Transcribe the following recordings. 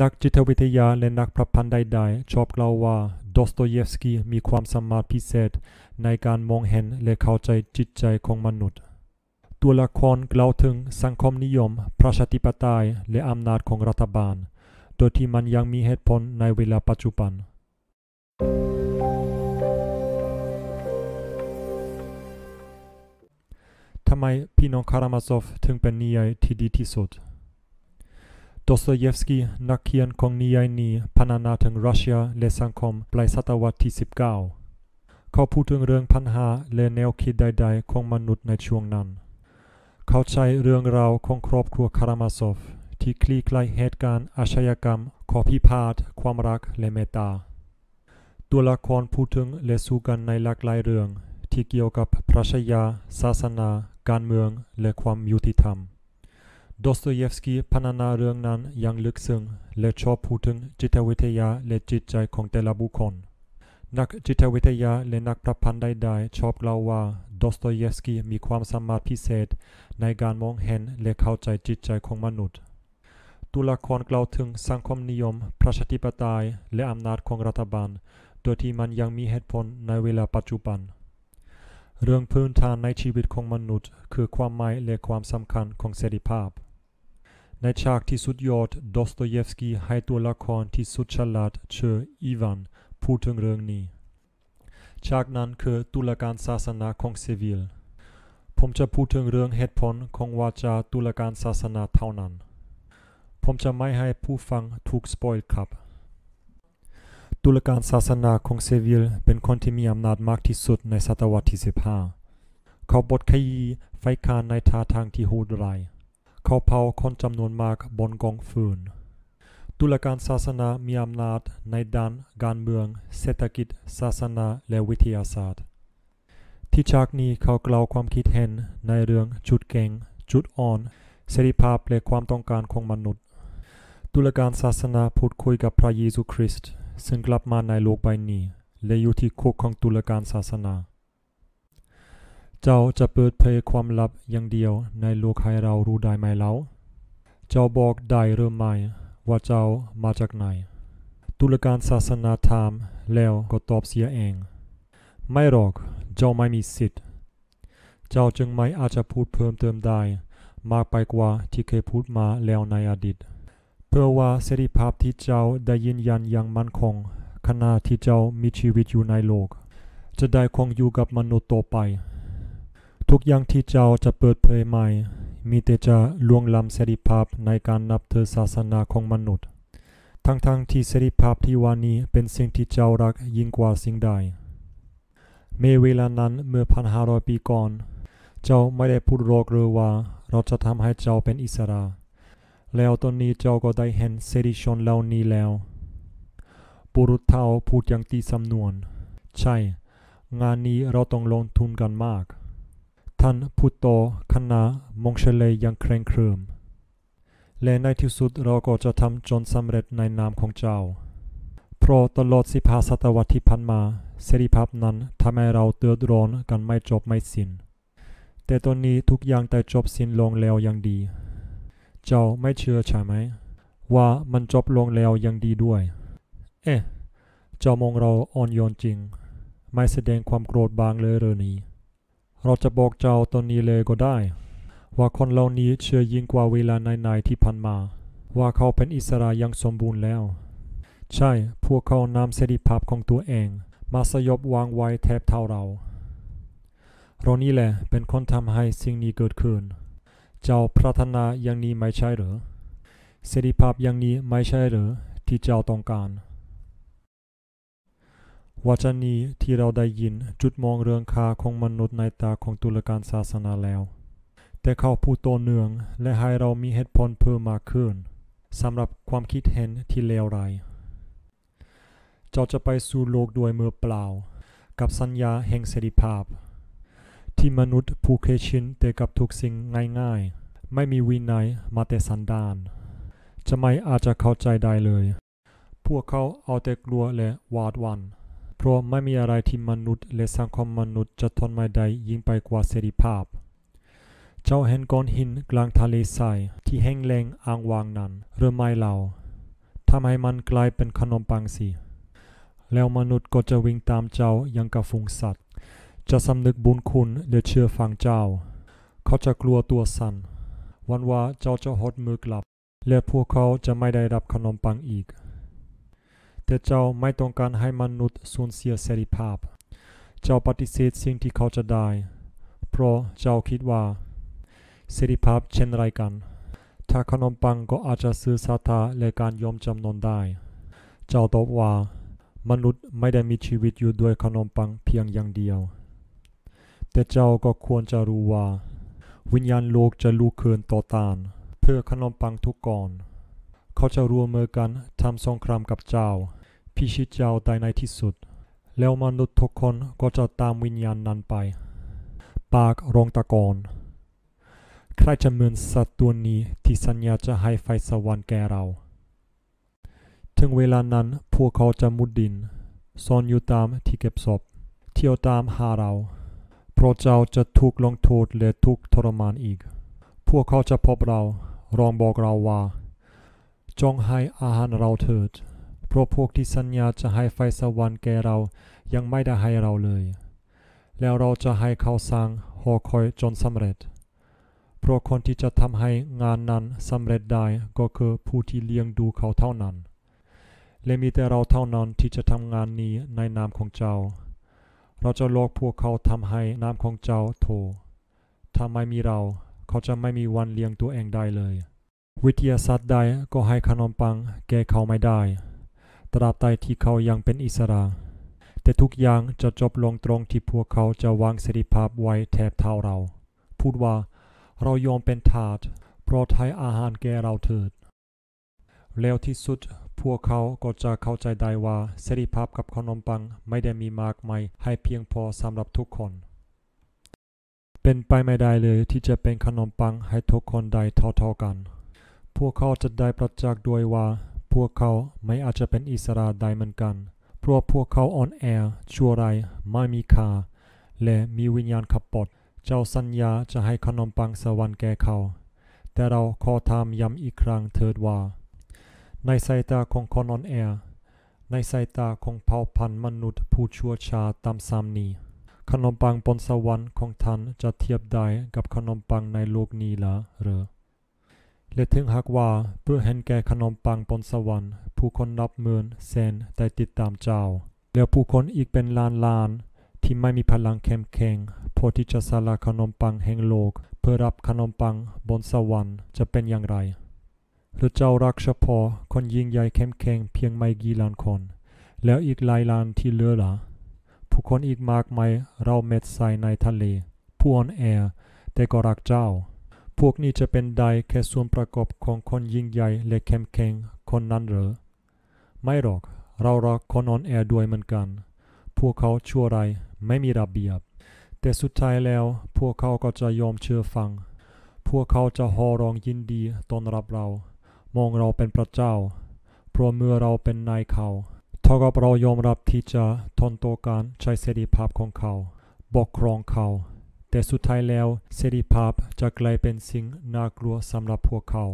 นักจิตวิทยาและนักประพันธ์ใดๆชอบกล่าวว่าดอสโตเยฟสกีมีความสามารถพิเศษในการมองเห็นและเข้าใจจิตใจของมนุษย์ ตัวละครกล่าวถึงสังคมนิยมประชาธิปไตยและอำนาจของรัฐบาล โดยที่มันยังมีเหตุผลในเวลาปัจจุบัน ทำไมพี่น้องคารามาซอฟถึงเป็นนิยายที่ดีที่สุด Dostoevsky นักเขียนของนิยายนี้พรนณนาถึงรัสเซียเละสังคมปลายศตวรรษที่19เขาพูดถึงเรื่องปัญหาและแนวคิดใดๆของมนุษย์ในช่วงนั้น เขาใช้เรื่องราวของครอบครัวคารามาซอฟที่คลี่คลายเหตุการณ์อาชญากรรม ขอพิพาทความรักและเมตตา ตัวละครพูดถึงและสู้กันในหลากหลายเรื่อง ที่เกี่ยวกับประชยาศาสนาการเมืองและความยุติธรรม Dostojevski Panana-ryögnan Yang Luxung le choputun Jitawitheya le Jitjai ของแต่ละบุคคล นักจิตวิทยาและนักประพันธ์ได้ ชอบกล่าวว่าดอสโตเยฟสกีมีความสามารถพิเศษในการมองเห็น และเข้าใจจิตใจของมนุษย์ ตุลาครกล่าวถึงสังคมนิยมประชาธิปไตยและอำนาจของรัฐบาล โดยที่มันยังมีเหตุผลในเวลาปัจจุบัน เรื่องพื้นฐานในชีวิตของมนุษย์ คือความหมายและความสำคัญของเสรีภาพในฉากที่สุดยอดดอสโตเยฟสกีให้ตัวละครที่สุดฉลาดชื่ออีวานพูดถึงเรื่องนี้ฉากนั้นคือตุลาการศาสนาของเซวิลผมจะพูดถึงเรื่องเหตุผลของวาจาตุลาการศาสนาเท่านั้น ผมจะไม่ให้ผู้ฟังถูกสปอยล์ครับตุลาการศาสนาของเซวิลเป็นคนที่มีอำนาจมากที่สุดในศตวรรษที่15เขาบดขยี้ไฟคานในท่าทางที่โหดร้ายเขาเผาคนจำนวนมากบนกองฟืน ตุลาการศาสนามีอำนาจในด้านการเมือง เศรษฐกิจ ศาสนาและวิทยาศาสตร์ ที่ชากนี้เขากล่าวความคิดเห็นในเรื่องจุดเก่ง จุดอ่อนเสรีภาพและความต้องการของมนุษย์ ตุลาการศาสนาพูดคุยกับพระเยซูคริสต์ซึ่งกลับมาในโลกใบนี้และอยู่ที่คุกของตุลาการศาสนาเจ้าจะเปิดเผยความลับอย่างเดียวในโลกให้เรารู้ได้ไหมเล่า เจ้าบอกได้หรือไม่ ว่าเจ้ามาจากไหน ตุลการศาสนาถามแล้วก็ตอบเสียเอง ไม่หรอกเจ้าไม่มีสิทธิ์ เจ้าจึงไม่อาจจะพูดเพิ่มเติมได้ มากไปกว่าที่เคยพูดมาแล้วในอดีต เพื่อว่าเสรีภาพที่เจ้าได้ยืนยันอย่างมั่นคง ขณะที่เจ้ามีชีวิตอยู่ในโลกจะได้คงอยู่กับมนุษย์ต่อไปทุกอย่างที่เจ้าจะเปิดเผยใหม่ มีแต่จะล่วงล้ำเสรีภาพในการนับถือศาสนาของมนุษย์ ทั้งๆทที่เสรีภาพที่ว่านี้เป็นสิ่งที่เจ้ารักยิ่งกว่าสิ่งใด เมื่อเวลานั้นเมื่อพันห้ารปีก่อน เจ้าไม่ได้พูดรอกเรือว่าเราจะทำให้เจ้าเป็นอิสระ แล้วตอนนี้เจ้าก็ได้เห็นเสรีชนเหล่านี้แล้ว ปุรุษเท่าพูดอย่างตีสานวน ใช่ งานนี้เราต้องลงทุนกันมากท่านพุทโตคณะมงเชลยยังเคร่งครืมและในที่สุดเราก็จะทำจนสำเร็จในนามของเจ้า เพราะตลอดสิภาศตวรรษที่ผ่านมาเสรีภาพนั้นทำให้เราเตือดร้อนกันไม่จบไม่สิน้นแต่ตอนนี้ทุกอย่างแต่จบสิ้นลงแล้วยังดี เจ้าไม่เชื่อใช่ไหมว่ามันจบลงแล้วยังดีด้วย เอ๊ะ เจ้ามองเราอ่อนโยนจริง ไม่แสดงความโกรธบางเลยเรือนี้เราจะบอกเจ้าตอนนี้เลยก็ได้ ว่าคนเหล่านี้เชื่อยิ่งกว่าเวลาไหนๆ ที่ผ่านมา ว่าเขาเป็นอิสระอย่างสมบูรณ์แล้ว ใช่พวกเขานำเสรีภาพของตัวเองมาสยบวางไว้แทบเท่าเราเรานี่แหละเป็นคนทำให้สิ่งนี้เกิดขึ้น เจ้าปรารถนาอย่างนี้ไม่ใช่หรือเสรีภาพอย่างนี้ไม่ใช่หรือที่เจ้าต้องการวาจานีที่เราได้ยินจุดมองเรืองคาของมนุษย์ในตาของตุลการศาสนาแล้ว แต่เขาผู้โตเนืองและให้เรามีเหตุผลเพิ่มมากขึ้นสำหรับความคิดเห็นที่เลวร้ายเจ้าจะไปสู่โลกด้วยมือเปล่า กับสัญญาแห่งเสรีภาพ ที่มนุษย์ผู้เคยชินแต่กับทุกสิ่งง่ายๆไม่มีวินัยมาแต่สันดาน จะไม่อาจจะเข้าใจได้เลย พวกเขาเอาแต่กลัวและหวาดวันเพราะไม่มีอะไรที่มนุษย์และสังคมมนุษย์จะทนไม่ได้ยิ่งไปกว่าเสรีภาพ เจ้าเห็นก้อนหินกลางทะเลทรายที่แห้งแล้งอ้างวางนั้นหรือไม่เราทำให้มันกลายเป็นขนมปังสิ แล้วมนุษย์ก็จะวิ่งตามเจ้ายังกระฟุงสัตว์ จะสำนึกบุญคุณและเชื่อฟังเจ้า เขาจะกลัวตัวสัน่นวันว่าเจ้าจะหดมือกลับและพวกเขาจะไม่ได้รับขนมปังอีกแต่เจ้าไม่ต้องการให้มนุษย์สูญเสียเสรีภาพ เจ้าปฏิเสธสิ่งที่เขาจะได้ เพราะเจ้าคิดว่าเสรีภาพเช่นไรกัน ถ้าขนมปังก็อาจจะซื้อสาธาและการยอมจำนนได้ เจ้าตอบว่ามนุษย์ไม่ได้มีชีวิตอยู่ด้วยขนมปังเพียงอย่างเดียว แต่เจ้าก็ควรจะรู้ว่า วิญญาณโลกจะลูกเคืนต่อต้านเพื่อขนมปังทุกก่อนเขาจะรวมมือกันทำสงครามกับเจ้าพิชิตเจ้าได้ในที่สุดแล้วมนุษย์ทุกคนก็จะตามวิญญาณนั้นไป ปากรองตะกอนใครจะเหมือนสัตว์ตัวนี้ที่สัญญาจะให้ไฟสวรรค์แก่เรา ถึงเวลานั้นพวกเขาจะมุดดินซ่อนอยู่ตามที่เก็บศพเที่ยวตามหาเราพระเจ้าจะถูกลงโทษและถูกทรมานอีก พวกเขาจะพบเรารองบอกเราว่าจงให้อาหารเราเถิดเพราะพวกที่สัญญาจะให้ไฟสวรรค์แก่เรายังไม่ได้ให้เราเลย แล้วเราจะให้เขาสร้างหอคอยจนสำเร็จ เพราะคนที่จะทำให้งานนั้นสำเร็จได้ก็คือผู้ที่เลี้ยงดูเขาเท่านั้น และมีแต่เราเท่านั้นที่จะทำงานนี้ในนามของเจ้า เราจะลอกพวกเขาทำให้นามของเจ้าโทถ้าไม่มีเรา เขาจะไม่มีวันเลี้ยงตัวเองได้เลย วิทยาศาสตร์ใดก็ให้ขนมปัง แก่เขาไม่ได้ตราบใดที่เขายังเป็นอิสระ แต่ทุกอย่างจะจบลงตรงที่พวกเขาจะวางเสรีภาพไว้แทบเท่าเรา พูดว่าเรายอมเป็นทาสโปรดให้อาหารแก่เราเถิดแล้วที่สุดพวกเขาก็จะเข้าใจได้ว่าเสรีภาพกับขนมปังไม่ได้มีมากมาย ให้เพียงพอสำหรับทุกคน เป็นไปไม่ได้เลยที่จะเป็นขนมปังให้ทุกคนได้เท่าๆกัน พวกเขาจะได้ประจักษ์ด้วยว่าพวกเขาไม่อาจจะเป็นอิสระได้เหมือนกัน เพราะพวกเขาอ่อนแอชั่วร้ายไม่มีค่า และมีวิญญาณขับปด เจ้าสัญญาจะให้ขนมปังสวรรค์แก่เขา แต่เราขอถามย้ำอีกครั้งเถิดว่า ในสายตาของคนอ่อนแอในสายตาของเผ่าพันธุ์มนุษย์ผู้ชั่วชาตามซ้ำนี้ ขนมปังบนสวรรค์ของท่านจะเทียบได้กับขนมปังในโลกนี้หรือและถึงหากว่าเพื่อเห็นแก่ขนมปังบนสวรรค์ผู้คนนับหมื่นแสนได้ติดตามเจ้า แล้วผู้คนอีกเป็นล้านล้านที่ไม่มีพลังเข้มแข็งพอที่จะสละขนมปังแห่งโลกเพื่อรับขนมปังบนสวรรค์จะเป็นอย่างไรหรือเจ้ารักเฉพาะคนยิ่งใหญ่เข้มแข็งเพียงไม่กี่ล้านคน แล้วอีกหลายล้านที่เหลือละผู้คนอีกมากมายเราเม็ดใส่ในทะเลผู้อ่อนแอแต่ก็รักเจ้าพวกนี้จะเป็นได้แค่ส่วนประกอบของคนยิ่งใหญ่และเข้มแข็งคนนั้นหรือไม่หรอกเรารักคนออนแอด้วยเหมือนกัน พวกเขาชั่วไรไม่มีระเบียบ แต่สุดท้ายแล้วพวกเขาก็จะยอมเชื่อฟัง พวกเขาจะฮอรองยินดีต้อนรับเรา มองเราเป็นพระเจ้าเพราะเมื่อเราเป็นนายเขาเท่ากับเรายอมรับที่จะทนตัวการใช้เสรีภาพของเขาบกครองเขาแต่สุดท้ายแล้วเสรีภาพจะกลายเป็นสิ่งน่ากลัวสำหรับพวกเขา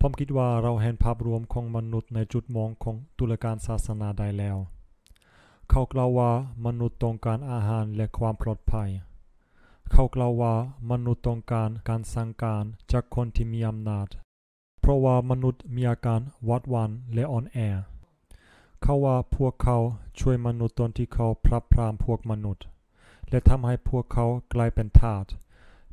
ผมคิดว่าเราเห็นภาพรวมของมนุษย์ในจุดมองของตุลาการศาสนาได้แล้ว เขากล่าวว่า มนุษย์ต้องการอาหารและความปลอดภัย เขากล่าวว่า มนุษย์ต้องการการสั่งการจากคนที่มีอำนาจ เพราะว่ามนุษย์มีอาการวัดวัน และอ่อนแอ เขาว่าพวกเขาช่วยมนุษย์ตอนที่เขาพรับพรามพวกมนุษย์และทำให้พวกเขากลายเป็นทาส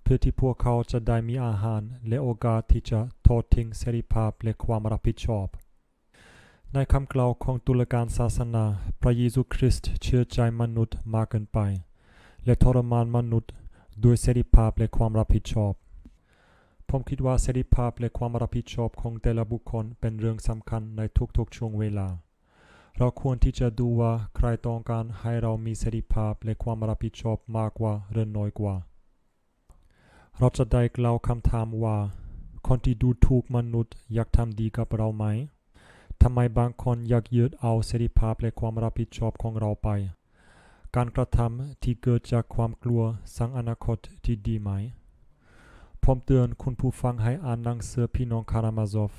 เพื่อที่พวกเขาจะได้มีอาหารและโอกาสที่จะทอดทิ้งเสรีภาพและความรับผิดชอบในคำกล่าวของตุลาการศาสนาพระเยซูคริสต์เชื่อใจมนุษย์มากเกินไปและทรมานมนุษย์ด้วยเสรีภาพและความรับผิดชอบผมคิดว่าเสรีภาพและความรับผิดชอบของแต่ละบุคคลเป็นเรื่องสำคัญในทุกๆช่วงเวลาเราควรที่จะดูว่าใครต้องการให้เรามีเสรีภาพและความรับผิดชอบมากกว่าหรือน้อยกว่า เราจะได้กล่าวคำถามว่าคนที่ดูถูกมนุษย์อยากทำดีกับเราไหมทำไมบางคนอยากยึดเอาเสรีภาพและความรับผิดชอบของเราไป การกระทำที่เกิดจากความกลัวสร้างอนาคตที่ดีไหมผมเตือนคุณผู้ฟังให้อ่านหนังสือพี่น้องคารามาซอฟ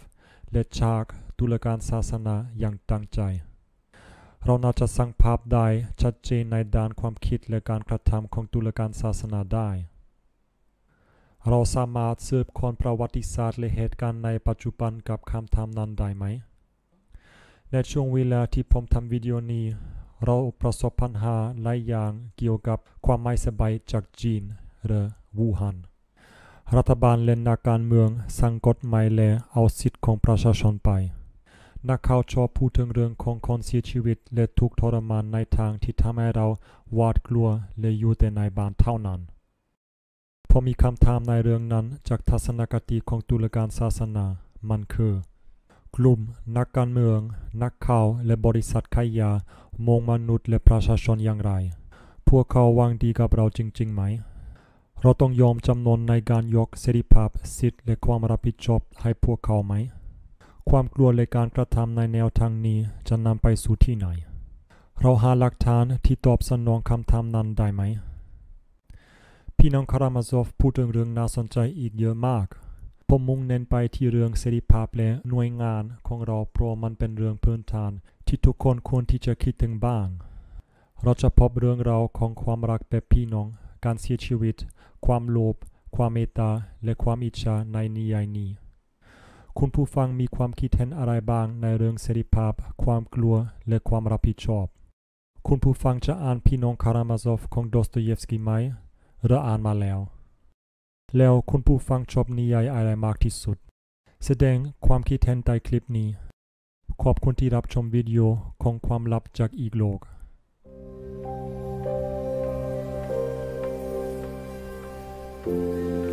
และฉากตุลการศาสนาอย่างตั้งใจเราน่าจะสร้างภาพได้ ชัดเจนในด้านความคิดและการกระทำของตุลาการศาสนาได้ เราสามารถสืบค้นประวัติศาสตร์ และเหตุการณ์ในปัจจุบันกับคำถามนั้นได้ไหม ในช่วงเวลาที่ผมทำวิดีโอนี้ เราประสบปัญหาหลายอย่างเกี่ยวกับความไม่สบายจากจีน หรือวูฮันรัฐบาลเล่นนาการเมืองสั่งกฎหมายและเอาสิทธิของประชาชนไปนักข่าวชอบพูดถึงเรื่องของคนเสียชีวิตและทุกทรมานในทางที่ทำให้เราหวาดกลัวและอยู่แต่ในบ้านเท่านั้นพอมีคำถามในเรื่องนั้นจากทัศนคติของตุลาการศาสนามันคือ กลุ่ม นักการเมือง นักข่าวและบริษัทขายยามองมนุษย์และประชาชนอย่างไร พวกเขาวางดีกับเราจริงๆไหม เราต้องยอมจำนนในการยกเสรีภาพสิทธิและความรับผิดชอบให้พวกเขาไหมความกลัวในการกระทำในแนวทางนี้จะนำไปสู่ที่ไหน เราหาหลักฐานที่ตอบสนองคำถามนั้นได้ไหมพี่น้องคารามาซอฟพูดถึงเรื่องน่าสนใจอีกเยอะมาก ผมมุ่งเน้นไปที่เรื่องเสรีภาพและหน่วยงานของเราเพราะมันเป็นเรื่องพื้นฐาน ที่ทุกคนควรที่จะคิดถึงบ้างเราจะพบเรื่องราวของความรักแบบพี่น้องการเสียชีวิต ความโลภความเมตตา และความอิจฉาในนิยายนี้คุณผู้ฟังมีความคิดเห็นอะไรบ้างในเรื่องเสรีภาพความกลัวและความรับผิดชอบ คุณผู้ฟังจะอ่านพี่น้องคารามาซอฟของดอสตเยฟสกี้ไหมหรืออ่านมาแล้ว แล้วคุณผู้ฟังชอบนิยายอะไรมากที่สุด แสดงความคิดเห็นใต้คลิปนี้ ขอบคุณที่รับชมวิดีโอของความลับจากอีกโลกうん。